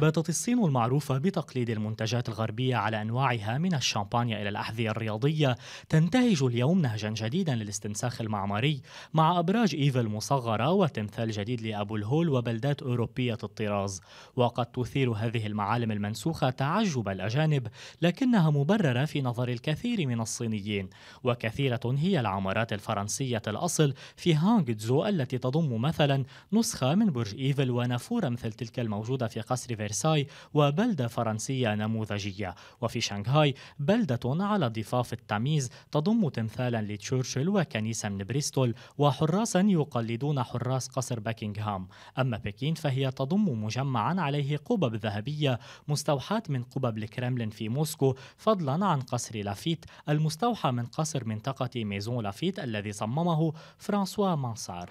باتت الصين المعروفة بتقليد المنتجات الغربية على أنواعها من الشامبانيا إلى الأحذية الرياضية تنتهج اليوم نهجا جديدا للاستنساخ المعماري مع أبراج إيفا المصغرة وتمثال جديد لأبو الهول وبلدات أوروبية الطراز وقد تثير هذه المعالم المنسوخة تعجب الأجانب لكنها مبررة في نظر الكثير من الصينيين وكثيرة هي العمارات الفرنسية الأصل في تزو التي تضم مثلا نسخة من برج إيفل ونافورة مثل تلك الموجودة في قصر فرساي وبلدة فرنسية نموذجية وفي شنغهاي بلدة على ضفاف التمييز تضم تمثالا لتشورشل وكنيسة من بريستول وحراسا يقلدون حراس قصر باكنغهام أما بكين فهي تضم مجمعا عليه قبب ذهبية مستوحاة من قبب الكرملين في موسكو فضلا عن قصر لافيت المستوحى من قصر منطقة ميزون لافيت الذي صممه فرانسوا مانسار